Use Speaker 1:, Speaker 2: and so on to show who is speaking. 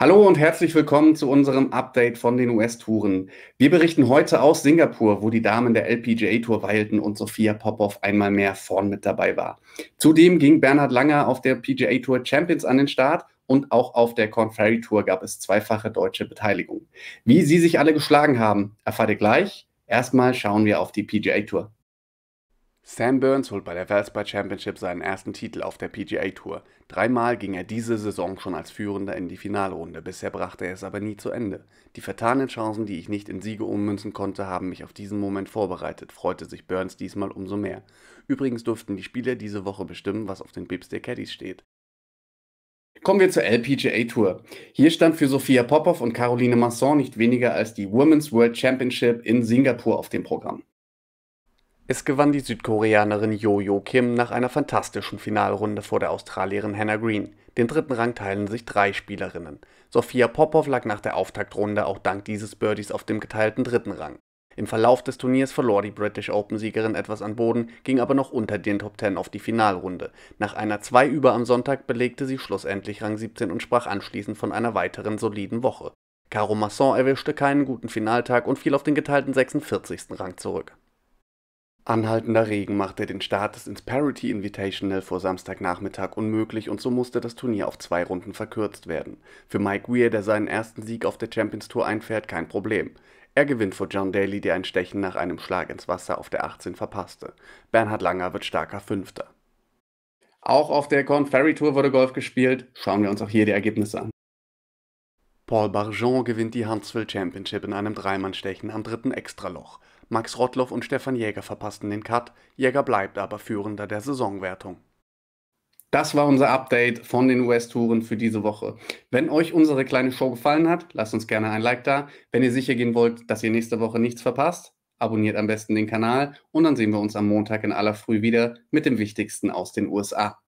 Speaker 1: Hallo und herzlich willkommen zu unserem Update von den US-Touren. Wir berichten heute aus Singapur, wo die Damen der LPGA-Tour weilten und Sophia Popov einmal mehr vorn mit dabei war. Zudem ging Bernhard Langer auf der PGA-Tour Champions an den Start und auch auf der Conferry Tour gab es zweifache deutsche Beteiligung. Wie sie sich alle geschlagen haben, erfahrt ihr gleich. Erstmal schauen wir auf die PGA-Tour. Sam Burns holt bei der Valspar Championship seinen ersten Titel auf der PGA Tour. Dreimal ging er diese Saison schon als Führender in die Finalrunde, bisher brachte er es aber nie zu Ende. Die vertanen Chancen, die ich nicht in Siege ummünzen konnte, haben mich auf diesen Moment vorbereitet, freute sich Burns diesmal umso mehr. Übrigens durften die Spieler diese Woche bestimmen, was auf den Bips der Caddies steht. Kommen wir zur LPGA Tour. Hier stand für Sophia Popov und Caroline Masson nicht weniger als die Women's World Championship in Singapur auf dem Programm. Es gewann die Südkoreanerin Yo-Yo Kim nach einer fantastischen Finalrunde vor der Australierin Hannah Green. Den dritten Rang teilen sich drei Spielerinnen. Sophia Popov lag nach der Auftaktrunde auch dank dieses Birdies auf dem geteilten dritten Rang. Im Verlauf des Turniers verlor die British Open-Siegerin etwas an Boden, ging aber noch unter den Top 10 auf die Finalrunde. Nach einer 2 über am Sonntag belegte sie schlussendlich Rang 17 und sprach anschließend von einer weiteren soliden Woche. Caro Masson erwischte keinen guten Finaltag und fiel auf den geteilten 46. Rang zurück. Anhaltender Regen machte den Start des Insparity Invitational vor Samstagnachmittag unmöglich und so musste das Turnier auf zwei Runden verkürzt werden. Für Mike Weir, der seinen ersten Sieg auf der Champions Tour einfährt, kein Problem. Er gewinnt vor John Daly, der ein Stechen nach einem Schlag ins Wasser auf der 18 verpasste. Bernhard Langer wird starker Fünfter. Auch auf der Corn Ferry Tour wurde Golf gespielt. Schauen wir uns auch hier die Ergebnisse an. Paul Barjon gewinnt die Huntsville Championship in einem Dreimannstechen am dritten Extraloch. Max Rottloff und Stefan Jäger verpassten den Cut, Jäger bleibt aber Führender der Saisonwertung. Das war unser Update von den US-Touren für diese Woche. Wenn euch unsere kleine Show gefallen hat, lasst uns gerne ein Like da. Wenn ihr sicher gehen wollt, dass ihr nächste Woche nichts verpasst, abonniert am besten den Kanal und dann sehen wir uns am Montag in aller Früh wieder mit dem Wichtigsten aus den USA.